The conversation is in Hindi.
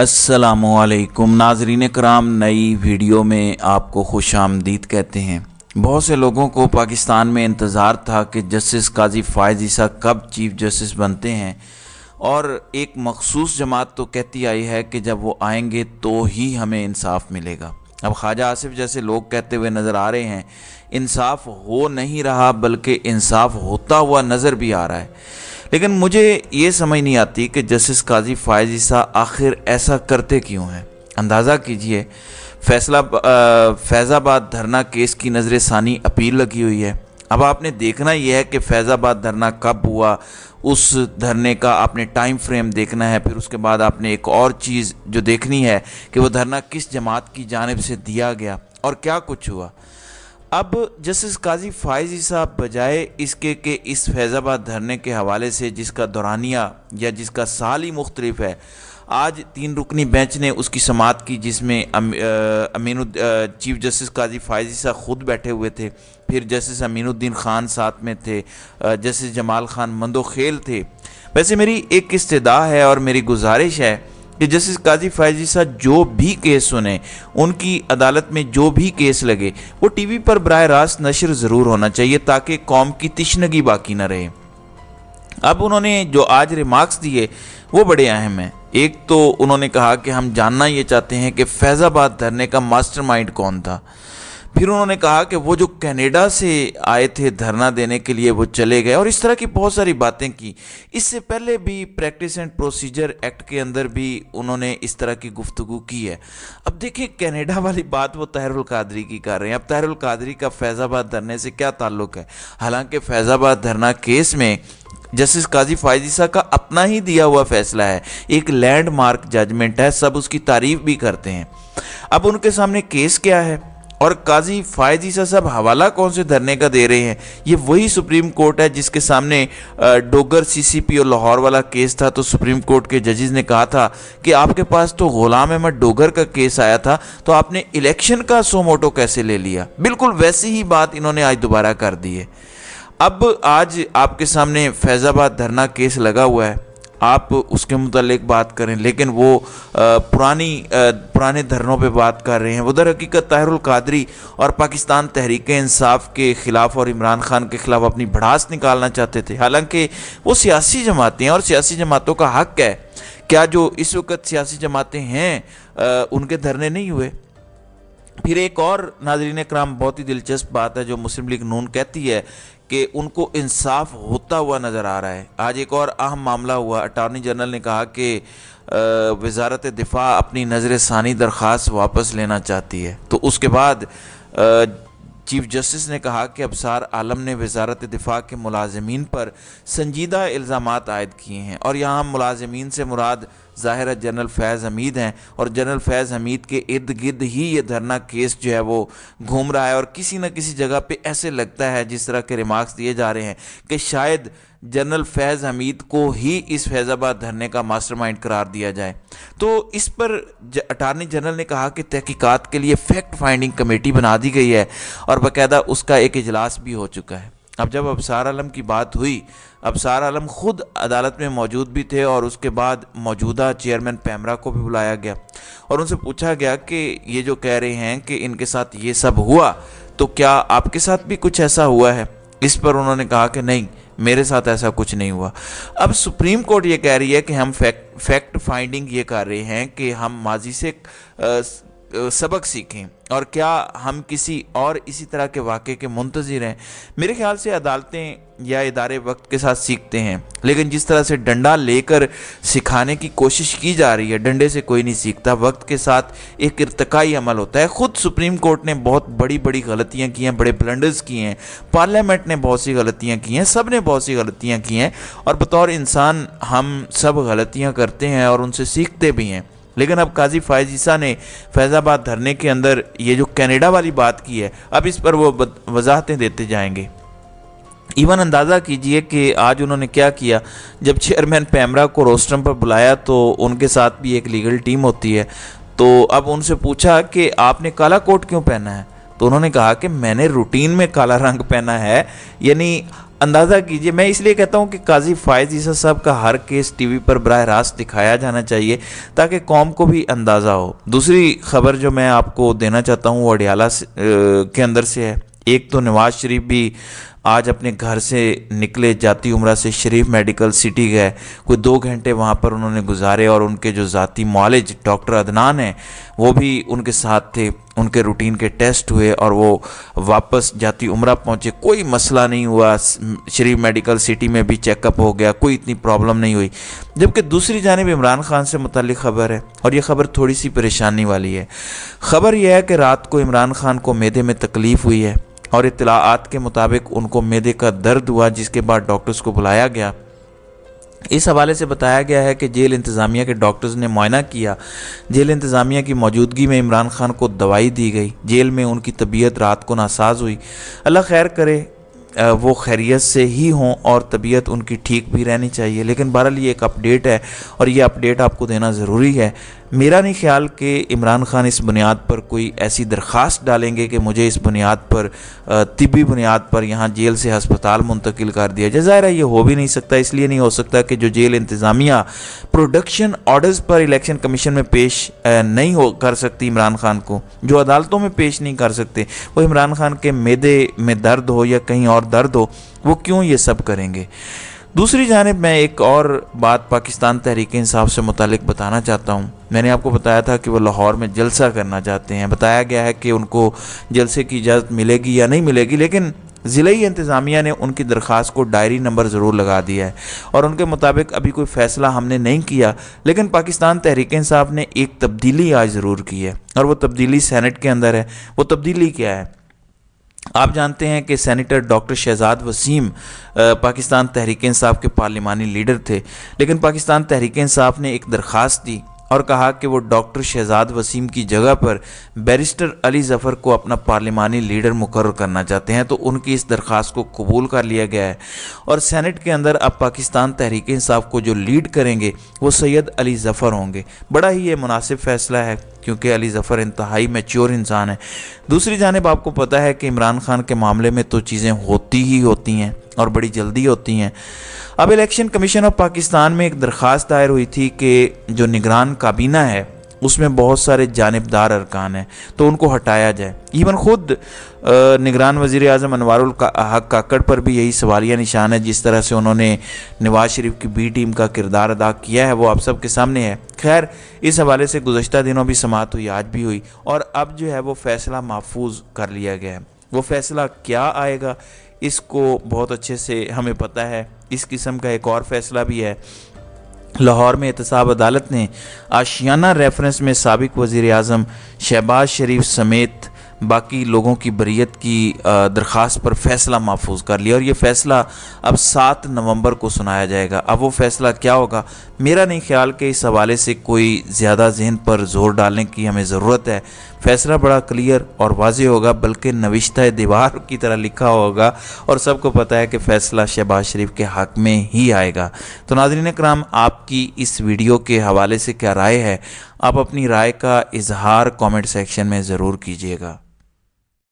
असलकुम नाजरीन कराम नई वीडियो में आपको खुश आमदीद कहते हैं बहुत से लोगों को पाकिस्तान में इंतज़ार था कि जस्टिस काजी फ़ायज़ ईसा कब चीफ़ जस्टिस बनते हैं और एक मखसूस जमात तो कहती आई है कि जब वो आएंगे तो ही हमें इंसाफ मिलेगा अब ख्वाजा आसिफ जैसे लोग कहते हुए नज़र आ रहे हैं इंसाफ हो नहीं रहा बल्कि इंसाफ होता हुआ नज़र भी आ रहा है लेकिन मुझे ये समझ नहीं आती कि जस्टिस काजी फायजी साहब आखिर ऐसा करते क्यों हैं अंदाज़ा कीजिए फैसला फैज़ाबाद धरना केस की नज़र सानी अपील लगी हुई है अब आपने देखना यह है कि फैज़ाबाद धरना कब हुआ उस धरने का आपने टाइम फ्रेम देखना है फिर उसके बाद आपने एक और चीज़ जो देखनी है कि वो धरना किस जमात की जानब से दिया गया और क्या कुछ हुआ अब जस्टिस काजी फायजी साहब बजाय इसके के इस फैज़ाबाद धरने के हवाले से जिसका दौरानिया या जिसका साल ही मुख्तलिफ है आज तीन रुकनी बेंच ने उसकी समात की जिसमें अम, अमीन चीफ जस्टिस काजी फायजी साहब खुद बैठे हुए थे फिर जस्टिस अमीनुद्दीन खान साथ में थे जस्टिस जमाल खान मंदोखेल थे वैसे मेरी एक इस्तः है और मेरी गुजारिश है कि जस्टिस काजी फैजी साहब जो भी केस सुने उनकी अदालत में जो भी केस लगे वो टीवी पर बरह रास्त नशर ज़रूर होना चाहिए ताकि कौम की तिशनगी बाकी ना रहे अब उन्होंने जो आज रिमार्क्स दिए वो बड़े अहम हैं एक तो उन्होंने कहा कि हम जानना ये चाहते हैं कि फैज़ाबाद धरने का मास्टरमाइंड कौन था फिर उन्होंने कहा कि वो जो कनाडा से आए थे धरना देने के लिए वो चले गए और इस तरह की बहुत सारी बातें की इससे पहले भी प्रैक्टिस एंड प्रोसीजर एक्ट के अंदर भी उन्होंने इस तरह की गुफ्तु की है अब देखिए कनाडा वाली बात वो तहरुल कादरी की कर रहे हैं अब तहरुल कादरी का फैज़ाबाद धरने से क्या ताल्लुक है हालांकि फैज़ाबाद धरना केस में जस्टिस काजी फायजीसा का अपना ही दिया हुआ फैसला है एक लैंडमार्क जजमेंट है सब उसकी तारीफ भी करते हैं अब उनके सामने केस क्या है और काजी सा साहब हवाला कौन से धरने का दे रहे हैं ये वही सुप्रीम कोर्ट है जिसके सामने डोगर सीसीपी और लाहौर वाला केस था तो सुप्रीम कोर्ट के जजेस ने कहा था कि आपके पास तो गुलाम अहमद डोगर का केस आया था तो आपने इलेक्शन का सोमोटो कैसे ले लिया बिल्कुल वैसी ही बात इन्होंने आज दोबारा कर दी है अब आज आपके सामने फैज़ाबाद धरना केस लगा हुआ है आप उसके मतलब बात करें लेकिन वो पुरानी पुराने धरनों पे बात कर रहे हैं उधर हकीकत ताहरुल कादरी और पाकिस्तान तहरीक इंसाफ के ख़िलाफ़ और इमरान खान के ख़िलाफ़ अपनी भड़ास निकालना चाहते थे हालांकि वो सियासी जमातें हैं और सियासी जमातों का हक है क्या जो इस वक्त सियासी जमातें हैं उनके धरने नहीं हुए फिर एक और नाजरीन कराम बहुत ही दिलचस्प बात है जो मुस्लिम लीग नून कहती है कि उनको इंसाफ होता हुआ नज़र आ रहा है आज एक और अहम मामला हुआ अटॉर्नी जनरल ने कहा कि वजारत दिफा अपनी नज़र सानी दरख्वास्त वापस लेना चाहती है तो उसके बाद चीफ जस्टिस ने कहा कि अबसार आलम ने वजारत दिफा के मुलाजमीन पर संजीदा इल्ज़ाम आयद किए हैं और यहाँ मुलाजमीन से मुराद ज़ाहिर जनरल फैज़ हमीद हैं और जनरल फैज़ हमीद के इर्द गिर्द ही ये धरना केस जो है वो घूम रहा है और किसी न किसी जगह पर ऐसे लगता है जिस तरह के रिमार्क्स दिए जा रहे हैं कि शायद जनरल फैज़ हमीद को ही इस फैज़ाबाद धरने का मास्टरमाइंड करार दिया जाए तो इस पर अटारनी जनरल ने कहा कि तहकीकात के लिए फैक्ट फाइंडिंग कमेटी बना दी गई है और बाकायदा उसका एक इजलास भी हो चुका है अब जब अबसार आलम की बात हुई अबसार आलम खुद अदालत में मौजूद भी थे और उसके बाद मौजूदा चेयरमैन पैमरा को भी बुलाया गया और उनसे पूछा गया कि ये जो कह रहे हैं कि इनके साथ ये सब हुआ तो क्या आपके साथ भी कुछ ऐसा हुआ है इस पर उन्होंने कहा कि नहीं मेरे साथ ऐसा कुछ नहीं हुआ अब सुप्रीम कोर्ट ये कह रही है कि हम फैक्ट फैक्ट फाइंडिंग ये कर रहे हैं कि हम माजी से आ, सबक सीखें और क्या हम किसी और इसी तरह के वाक़े के मुंतज़र हैं मेरे ख्याल से अदालतें या इदारे वक्त के साथ सीखते हैं लेकिन जिस तरह से डंडा लेकर सिखाने की कोशिश की जा रही है डंडे से कोई नहीं सीखता वक्त के साथ एक इरतकाई अमल होता है ख़ुद सुप्रीम कोर्ट ने बहुत बड़ी बड़ी गलतियाँ की हैं बड़े ब्लंडर्स किए हैं पार्लियामेंट ने बहुत सी गलतियाँ की हैं सब ने बहुत सी गलतियाँ की हैं और बतौर इंसान हम सब गलतियाँ करते हैं और उनसे सीखते भी हैं लेकिन अब काजी फायजीसा ने फैज़ाबाद धरने के अंदर ये जो कनाडा वाली बात की है अब इस पर वो वजाहतें देते जाएंगे इवन अंदाज़ा कीजिए कि आज उन्होंने क्या किया जब चेयरमैन पैमरा को रोस्टम पर बुलाया तो उनके साथ भी एक लीगल टीम होती है तो अब उनसे पूछा कि आपने काला कोट क्यों पहना है तो उन्होंने कहा कि मैंने रूटीन में काला रंग पहना है यानी अंदाज़ा कीजिए मैं इसलिए कहता हूँ कि काजी फायज ईसा साहब का हर केस टीवी पर बरह रास्त दिखाया जाना चाहिए ताकि कौम को भी अंदाज़ा हो दूसरी खबर जो मैं आपको देना चाहता हूँ वो अडियाला के अंदर से है एक तो नवाज शरीफ भी आज अपने घर से निकले जाती उम्र से शरीफ मेडिकल सिटी गए कोई दो घंटे वहाँ पर उन्होंने गुजारे और उनके जो ज़ाती मॉलेज डॉक्टर अदनान हैं वो भी उनके साथ थे उनके रूटीन के टेस्ट हुए और वो वापस जाती उम्र पहुँचे कोई मसला नहीं हुआ शरीफ मेडिकल सिटी में भी चेकअप हो गया कोई इतनी प्रॉब्लम नहीं हुई जबकि दूसरी जानब इमरान खान से मुतलिक ख़बर है और यह ख़बर थोड़ी सी परेशानी वाली है ख़बर यह है कि रात को इमरान खान को मैदे में तकलीफ़ हुई है और इतलाआत के मुताबिक उनको मैदे का दर्द हुआ जिसके बाद डॉक्टर्स को बुलाया गया इस हवाले से बताया गया है कि जेल इंतज़ामिया के डॉक्टर्स ने मुआयना किया जेल इंतज़ामिया की मौजूदगी में इमरान खान को दवाई दी गई जेल में उनकी तबीयत रात को नासाज हुई अल्लाह खैर करे वो खैरियत से ही हों और तबीयत उनकी ठीक भी रहनी चाहिए लेकिन बहरहाल ये एक अपडेट है और ये अपडेट आपको देना ज़रूरी है मेरा नहीं ख्याल कि इमरान खान इस बुनियाद पर कोई ऐसी दरख्वास्त डालेंगे कि मुझे इस बुनियाद पर तिबी बुनियाद पर यहाँ जेल से हस्पताल मुंतकिल कर दिया जाए ज़ाहिर है ये हो भी नहीं सकता इसलिए नहीं हो सकता कि जो जेल इंतज़ामिया प्रोडक्शन ऑर्डर्स पर इलेक्शन कमीशन में पेश नहीं हो कर सकती इमरान खान को जो अदालतों में पेश नहीं कर सकते वो इमरान खान के मैदे में दर्द हो या कहीं और दर्द हो वो क्यों ये सब करेंगे दूसरी जानब मैं एक और बात पाकिस्तान तहरीक इंसाफ से मुतल बताना चाहता हूँ मैंने आपको बताया था कि वो लाहौर में जलसा करना चाहते हैं बताया गया है कि उनको जलसे की इजाज़त मिलेगी या नहीं मिलेगी लेकिन ज़िले इंतज़ामिया ने उनकी दरख्वास्त को डायरी नंबर ज़रूर लगा दिया है और उनके मुताबिक अभी कोई फ़ैसला हमने नहीं किया लेकिन पाकिस्तान तहरीक साहब ने एक तब्दीली आज ज़रूर की है और वो तब्दीली सैनट के अंदर है वो तब्दीली क्या है आप जानते हैं कि सैनिटर डॉक्टर शहजाद वसीम पाकिस्तान तहरीक इंसाफ के पार्लिमानी लीडर थे लेकिन पाकिस्तान तहरीक इंसाफ ने एक दरख्वास्त दी और कहा कि वो डॉक्टर शहजाद वसीम की जगह पर बैरिस्टर अली जफ़र को अपना पार्लिमानी लीडर मुकर करना चाहते हैं तो उनकी इस दरख्वास्त को कबूल कर लिया गया है और सैनट के अंदर अब पाकिस्तान तहरीक इंसाफ को जो लीड करेंगे वो सैयद अली ज़फ़र होंगे बड़ा ही ये मुनासिब फ़ैसला है क्योंकि अली ज़फ़र इंतहाई मेच्योर इंसान है दूसरी जानब आपको पता है कि इमरान खान के मामले में तो चीज़ें होती ही होती हैं और बड़ी जल्दी होती हैं अब इलेक्शन कमीशन ऑफ पाकिस्तान में एक दरख्वास्त दायर हुई थी कि जो निगरान काबीना है उसमें बहुत सारे जानबदार अरकान हैं तो उनको हटाया जाए इवन खुद निगरान वजीर अजम अनवर हक काकड़ पर भी यही सवालिया निशान है जिस तरह से उन्होंने नवाज शरीफ की बी टीम का किरदार अदा किया है वो आप सब के सामने है खैर इस हवाले से गुजशत दिनों भी समाप्त हुई आज भी हुई और अब जो है वो फैसला महफूज कर लिया गया है वो फैसला क्या आएगा इसको बहुत अच्छे से हमें पता है इस किस्म का एक और फैसला भी है लाहौर में एहतसाब अदालत ने आशियाना रेफरेंस में सबक वज़ी अजम शहबाज शरीफ समेत बाकी लोगों की बरीत की दरख्वास्त पर फ़ैसला महफूज कर लिया और ये फ़ैसला अब सात नवंबर को सुनाया जाएगा अब वो फ़ैसला क्या होगा मेरा नहीं ख्याल कि इस हवाले से कोई ज़्यादा जहन पर जोर डालने की हमें ज़रूरत है फ़ैसला बड़ा क्लियर और वाज होगा बल्कि नविश्त दीवार की तरह लिखा होगा और सबको पता है कि फ़ैसला शहबाज शरीफ के हक में ही आएगा तो नाजरीन कराम आपकी इस वीडियो के हवाले से क्या राय है आप अपनी राय का इजहार कमेंट सेक्शन में ज़रूर कीजिएगा